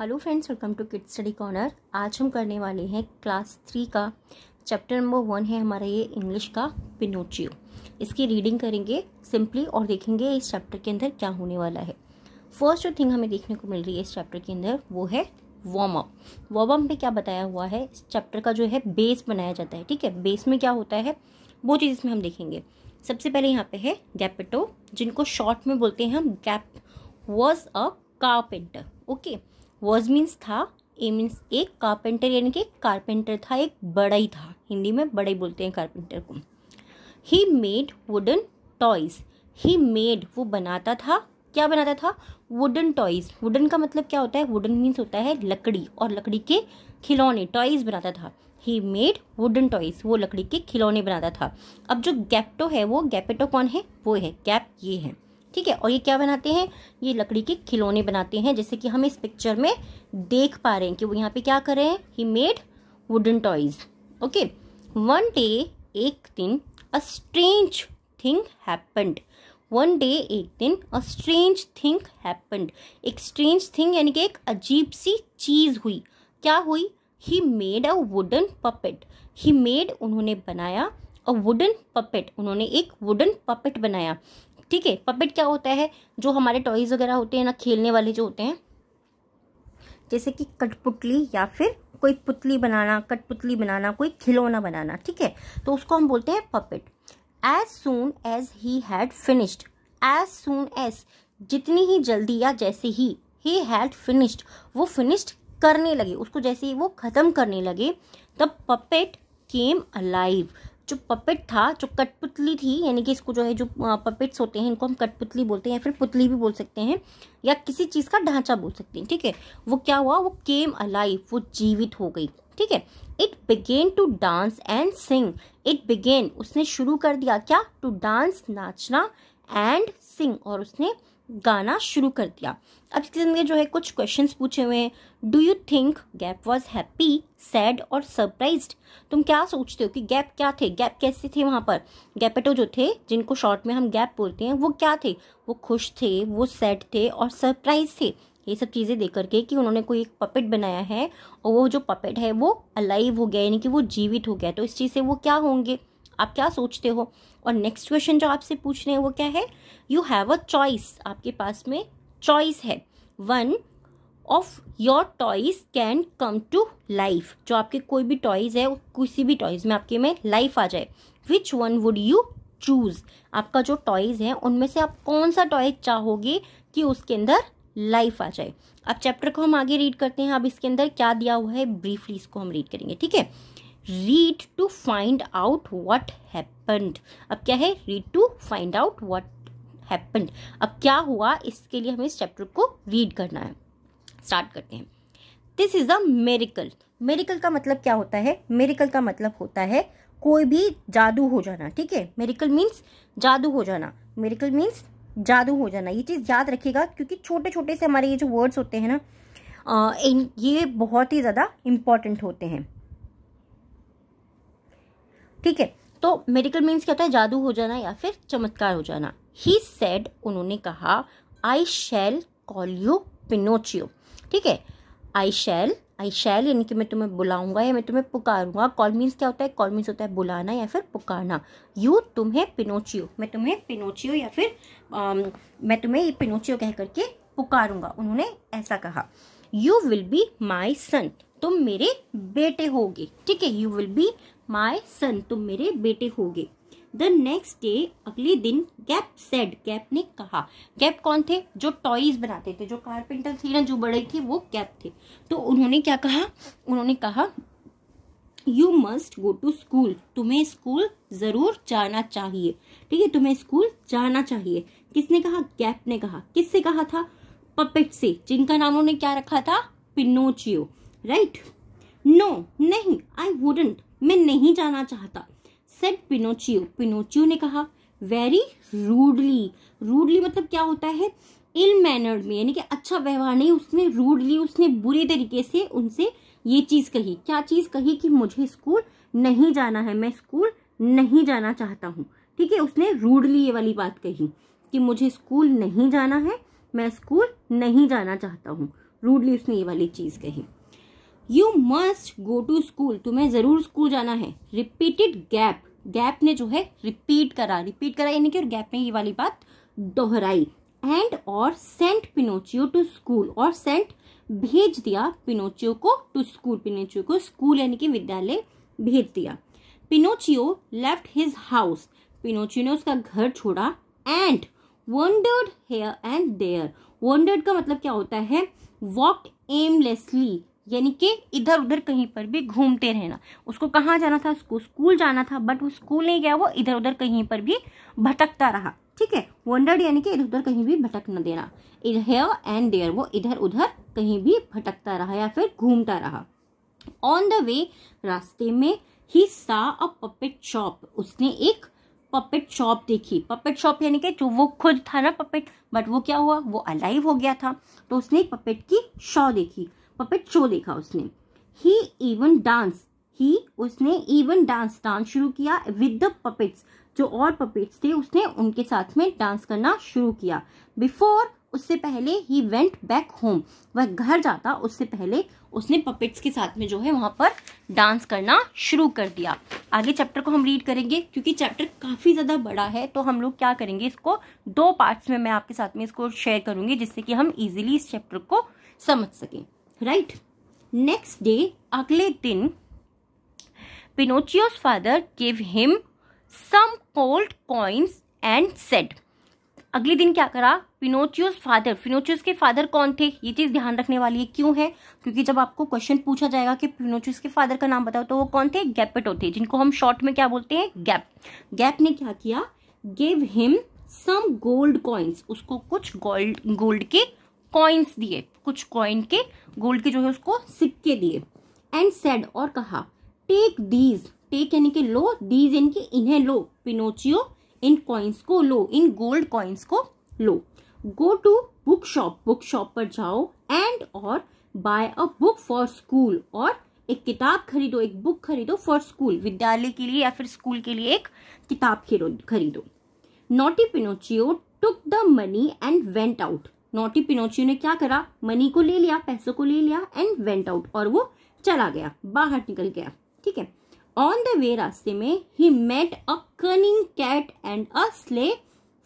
Hello friends welcome to kid study corner आज हम करने वाले हैं क्लास थ्री का चैप्टर नंबर वन है हमारा ये इंग्लिश का पिनोचियो इसकी रीडिंग करेंगे सिंपली और देखेंगे इस चैप्टर के अंदर क्या होने वाला है फर्स्ट जो थिंग हमें देखने को मिल रही है इस चैप्टर के अंदर वो है वार्म अप वार्म अप में क्या बताया हुआ है इस चैप्टर का जो है बेस बनाया जाता है ठीक है बेस में क्या होता है वो चीज़ इसमें हम देखेंगे सबसे पहले यहाँ पे है गैपेटो जिनको शॉर्ट में बोलते हैं हम गैप was a carpenter okay okay? Was means था ए मीन्स एक कारपेंटर यानी कि कारपेंटर था एक बड़ा ही था हिंदी में ही बोलते हैं कारपेंटर को he made wooden toys he made वो बनाता था क्या बनाता था वुडन टॉयज वुडन का मतलब क्या होता है वुडन मीन्स होता है लकड़ी और लकड़ी के खिलौने टॉयज बनाता था ही मेड वुडन टॉयज वो लकड़ी के खिलौने बनाता था अब जो गैप्टो है वो गैपेटो कौन है वो है गैप ये है ठीक है और ये क्या बनाते हैं ये लकड़ी के खिलौने बनाते हैं जैसे कि हम इस पिक्चर में देख पा रहे हैं कि वो यहाँ पे क्या कर रहे हैं he made wooden toys okay one day एक दिन a strange thing happened one day एक दिन अ स्ट्रेंज थिंग हैपन्ड एक स्ट्रेंज थिंग यानी कि एक अजीब सी चीज़ हुई क्या हुई he made a wooden puppet he made उन्होंने बनाया अ वुडन पपेट उन्होंने एक वुडन पपेट बनाया ठीक है पपेट क्या होता है जो हमारे टॉयज़ वगैरह होते हैं ना खेलने वाले जो होते हैं जैसे कि कठपुतली या फिर कोई पुतली बनाना कठपुतली बनाना कोई खिलौना बनाना ठीक है तो उसको हम बोलते हैं puppet as soon as he had finished as soon as जितनी ही जल्दी या जैसे ही ही हैड फिनिश्ड वो फिनिश्ड करने लगे उसको जैसे ही वो ख़त्म करने लगे द पपेट केम अलाइव जो पपेट था जो कठपुतली थी यानी कि इसको जो है जो पपेट्स होते हैं इनको हम कठपुतली बोलते हैं या फिर पुतली भी बोल सकते हैं या किसी चीज़ का ढांचा बोल सकते हैं ठीक है वो क्या हुआ वो केम अलाइव वो जीवित हो गई ठीक है it began to dance and sing it began उसने शुरू कर दिया क्या टू डांस नाचना एंड सिंग और उसने गाना शुरू कर दिया अब इसके अंदर जो है कुछ क्वेश्चन पूछे हुए हैं do you think Gepp was happy sad और सरप्राइज तुम क्या सोचते हो कि गैप क्या थे गैप कैसे थे वहाँ पर गैपेटो जो थे जिनको शॉर्ट में हम गैप बोलते हैं वो क्या थे वो खुश थे वो सैड थे और सरप्राइज थे ये सब चीज़ें देख करके कि उन्होंने कोई एक पपेट बनाया है और वो जो पपेट है वो अलाइव हो गया यानी कि वो जीवित हो गया तो इस चीज़ से वो क्या होंगे आप क्या सोचते हो और नेक्स्ट क्वेश्चन जो आपसे पूछ रहे हैं वो क्या है यू हैव अ चॉइस आपके पास में चॉइस है one of your toys can come to life जो आपके कोई भी टॉयज है किसी भी टॉयज में आपके में लाइफ आ जाए which one would you choose आपका जो टॉयज है उनमें से आप कौन सा टॉयज चाहोगे कि उसके अंदर लाइफ आ जाए अब चैप्टर को हम आगे रीड करते हैं अब इसके अंदर क्या दिया हुआ है ब्रीफली इसको हम रीड करेंगे ठीक है read to find out what happened अब क्या है read to find out what happened अब क्या हुआ इसके लिए हमें इस चैप्टर को रीड करना है स्टार्ट करते हैं दिस इज़ अ मेरिकल मेरिकल का मतलब क्या होता है मेरिकल का मतलब होता है कोई भी जादू हो जाना ठीक है मेरिकल मीन्स जादू हो जाना मेरिकल मीन्स जादू हो जाना ये चीज़ याद रखिएगा क्योंकि छोटे छोटे से हमारे ये जो वर्ड्स होते हैं ना इन ये बहुत ही ज़्यादा इम्पॉर्टेंट होते हैं ठीक है तो मेडिकल मीन्स क्या होता है जादू हो जाना या फिर चमत्कार हो जाना ही सेड उन्होंने कहा I shall call you Pinocchio ठीक है आई शैल आई शैल यानी कि मैं तुम्हें बुलाऊंगा या मैं तुम्हें पुकारूंगा कॉल मीन्स क्या होता है कॉल मीन्स होता है बुलाना या फिर पुकारना यू तुम्हें पिनोचियो मैं तुम्हें पिनोचियो या फिर आ, मैं तुम्हें ये पिनोचियो कह करके पुकारूंगा उन्होंने ऐसा कहा you will be my son तुम मेरे बेटे होगे ठीक है you will be my son तुम मेरे बेटे होगे द नेक्स्ट डे अगले दिन गैप सेड गैप ने कहा गैप कौन थे जो टॉयज बनाते थे जो कारपेंटर थी ना जो बड़े थे वो गैप थे तो उन्होंने क्या कहा उन्होंने कहा you must go to school तुम्हें स्कूल ज़रूर जाना चाहिए ठीक है तुम्हें स्कूल जाना चाहिए किसने कहा गैप ने कहा किससे कहा था पपेट से जिनका नाम उन्होंने क्या रखा था पिनोचियो राइट नो नहीं आई वुडेंट मैं नहीं जाना चाहता सेट पिनोचियो पिनोचियो ने कहा वेरी रूडली रूडली मतलब क्या होता है इल मैनर्ड में यानी कि अच्छा व्यवहार नहीं उसने रूडली उसने बुरे तरीके से उनसे ये चीज़ कही क्या चीज़ कही कि मुझे स्कूल नहीं जाना है मैं स्कूल नहीं जाना चाहता हूँ ठीक है उसने रूडली ये वाली बात कही कि मुझे स्कूल नहीं जाना है मैं स्कूल नहीं जाना चाहता हूँ रूडली उसने ये वाली चीज़ कही you must go to school तुम्हें ज़रूर स्कूल जाना है रिपीटेड गैप गैप ने जो है रिपीट करा रिपीट करा यानी कि और गैप ने ये वाली बात दोहराई एंड और सेंट पिनोचियो टू स्कूल और सेंट भेज दिया पिनोचियो को टू स्कूल पिनोचियो को स्कूल यानी कि विद्यालय भेज दिया Pinocchio left his house Pinocchio ने उसका घर छोड़ा and wandered here and there wandered का मतलब क्या होता है वॉक एमलेसली यानी कि इधर उधर कहीं पर भी घूमते रहना उसको कहाँ जाना था उसको स्कूल जाना था बट वो स्कूल नहीं गया वो इधर उधर कहीं पर भी भटकता रहा ठीक है वंडर्ड यानी कि इधर उधर कहीं भी भटक न देना हेयर एंड देयर वो इधर उधर कहीं भी भटकता रहा या फिर घूमता रहा ऑन द वे रास्ते में ही सा अ पपेट शॉप उसने एक पपेट शॉप देखी पपेट शॉप यानी कि जो वो खुद था ना पपेट बट वो क्या हुआ वो अलाइव हो गया था तो उसने एक पपेट की शॉ देखी पपेट शो देखा उसने ही इवन डांस ही उसने इवन डांस डांस शुरू किया विद द पपेट्स जो और पपेट्स थे उसने उनके साथ में डांस करना शुरू किया बिफोर उससे पहले ही वेंट बैक होम वह घर जाता उससे पहले उसने पपेट्स के साथ में जो है वहाँ पर डांस करना शुरू कर दिया आगे चैप्टर को हम रीड करेंगे क्योंकि चैप्टर काफ़ी ज़्यादा बड़ा है तो हम लोग क्या करेंगे इसको दो पार्ट्स में मैं आपके साथ में इसको शेयर करूँगी जिससे कि हम इजिली इस चैप्टर को समझ सकें राइट नेक्स्ट डे अगले दिन Pinocchio's father give him some gold coins and said अगले दिन क्या करा पिनोचियोज फादर पिनोचियोज के फादर कौन थे ये चीज़ ध्यान रखने वाली है क्यों है क्योंकि जब आपको क्वेश्चन पूछा जाएगा कि पिनोचियोज के फादर का नाम बताओ तो वो कौन थे गैपेटो थे जिनको हम शॉर्ट में क्या बोलते हैं गैप गैप ने क्या किया give him some gold coins उसको कुछ गोल्ड गोल्ड के कॉइन्स दिए कुछ कॉइन के गोल्ड के जो है उसको सिक्के दिए एंड सेड और कहा टेक दीज टेक यानी कि लो दीज यानी इन्हें लो पिनोचियो इन कॉइन्स को लो इन गोल्ड कॉइन्स को लो go to book shop book shop पर जाओ एंड और buy a book for school और एक किताब खरीदो एक बुक खरीदो फॉर स्कूल विद्यालय के लिए या फिर स्कूल के लिए एक किताब खरीदो naughty Pinocchio took the money and went out naughty Pinocchio ने क्या करा मनी को ले लिया पैसों को ले लिया एंड वेंट आउट और वो चला गया बाहर निकल गया ठीक है ऑन द वे रास्ते में he met a cunning cat and a sly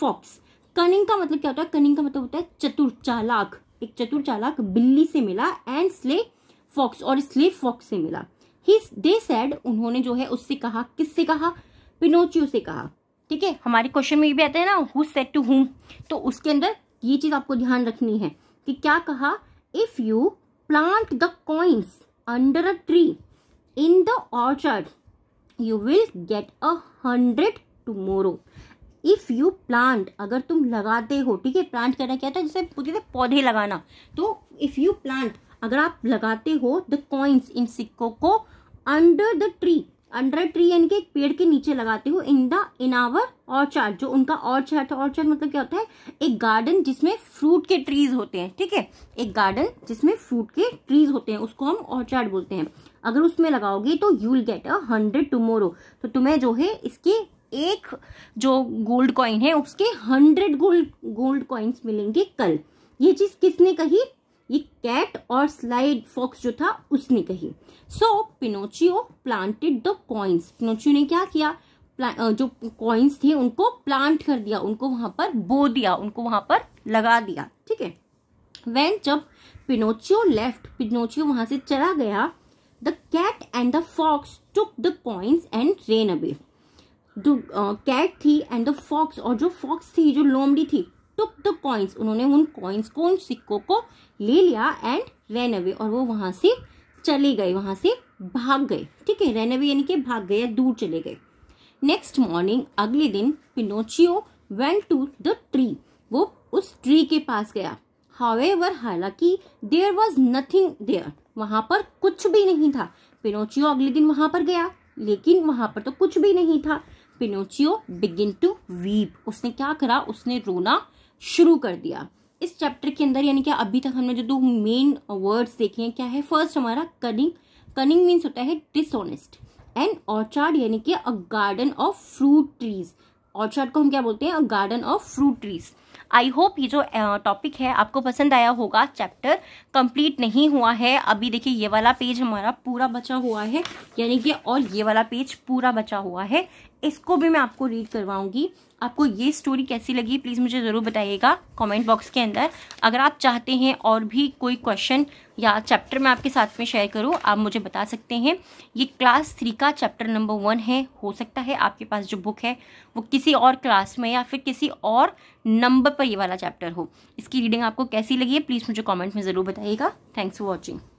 fox cunning का मतलब क्या होता है कनिंग का मतलब होता है चतुर चालाक एक चतुर चालाक बिल्ली से मिला एंड स्ले फॉक्स और स्ले फॉक्स से मिला ही दे सैड उन्होंने जो है उससे कहा किससे कहा पिनोचियो से कहा ठीक है हमारे क्वेश्चन में ये भी आता है ना हु सेट टू हूम तो उसके अंदर ये चीज़ आपको ध्यान रखनी है कि क्या कहा if you plant the coins under a tree in the orchard you will get a hundred tomorrow if you plant अगर तुम लगाते हो ठीक है प्लांट करना क्या था है जैसे जैसे पौधे लगाना तो इफ़ यू प्लांट अगर आप लगाते हो द कॉइन्स इन सिक्कों को under the tree under tree यानी कि एक पेड़ के नीचे लगाते हो in the in our orchard जो उनका ऑर्चार्ड ऑर्चार्ड मतलब क्या होता है एक गार्डन जिसमें फ्रूट के ट्रीज होते हैं ठीक है एक गार्डन जिसमें फ्रूट के ट्रीज होते हैं उसको हम ऑर्चार्ड बोलते हैं अगर उसमें लगाओगे तो you will get a hundred tomorrow तो तुम्हें जो है इसके एक जो गोल्ड कॉइन है उसके हंड्रेड गोल्ड गोल्ड कॉइन्स मिलेंगे कल ये चीज किसने कही ये कैट और स्लाइड फॉक्स जो था उसने कही so Pinocchio planted the coins Pinocchio ने क्या किया जो कॉइन्स थे उनको प्लांट कर दिया उनको वहां पर बो दिया उनको वहां पर लगा दिया ठीक है वैन जब पिनोचियो लेफ्ट पिनोचियो वहां से चला गया the cat and the fox took the coins and ran away जो कैट थी एंड द फॉक्स और जो फॉक्स थी जो लोमड़ी थी टुक द कॉइन्स उन्होंने उन कॉइन्स को उन सिक्कों को ले लिया एंड रैन अवे और वो वहाँ से चले गए वहाँ से भाग गए ठीक है रैन अवे यानी कि भाग गए या दूर चले गए नेक्स्ट मॉर्निंग अगले दिन Pinocchio went to the tree वो उस ट्री के पास गया हावेवर हालांकि देयर वॉज नथिंग देयर वहाँ पर कुछ भी नहीं था पिनोचियो अगले दिन वहाँ पर गया लेकिन वहाँ पर तो कुछ भी नहीं था पिनोचियो बिगिन टू वीप उसने क्या करा उसने रोना शुरू कर दिया इस चैप्टर के अंदर यानी कि अभी तक हमने जो दो मेन वर्ड्स देखे हैं क्या है फर्स्ट हमारा कनिंग कनिंग मीन्स होता है डिसऑनेस्ट एंड ऑर्चार्ड यानी कि a garden of fruit trees orchard को हम क्या बोलते हैं a garden of fruit trees I hope ये जो टॉपिक है आपको पसंद आया होगा चैप्टर कंप्लीट नहीं हुआ है अभी देखिए ये वाला पेज हमारा पूरा बचा हुआ है यानी कि और ये वाला पेज पूरा बचा हुआ है इसको भी मैं आपको रीड करवाऊंगी आपको ये स्टोरी कैसी लगी प्लीज़ मुझे ज़रूर बताइएगा कमेंट बॉक्स के अंदर अगर आप चाहते हैं और भी कोई क्वेश्चन या चैप्टर मैं आपके साथ में शेयर करूँ आप मुझे बता सकते हैं ये क्लास थ्री का चैप्टर नंबर वन है हो सकता है आपके पास जो बुक है वो किसी और क्लास में या फिर किसी और नंबर पर ये वाला चैप्टर हो इसकी रीडिंग आपको कैसी लगी है प्लीज़ मुझे कॉमेंट में ज़रूर बताइएगा थैंक्स फॉर वॉचिंग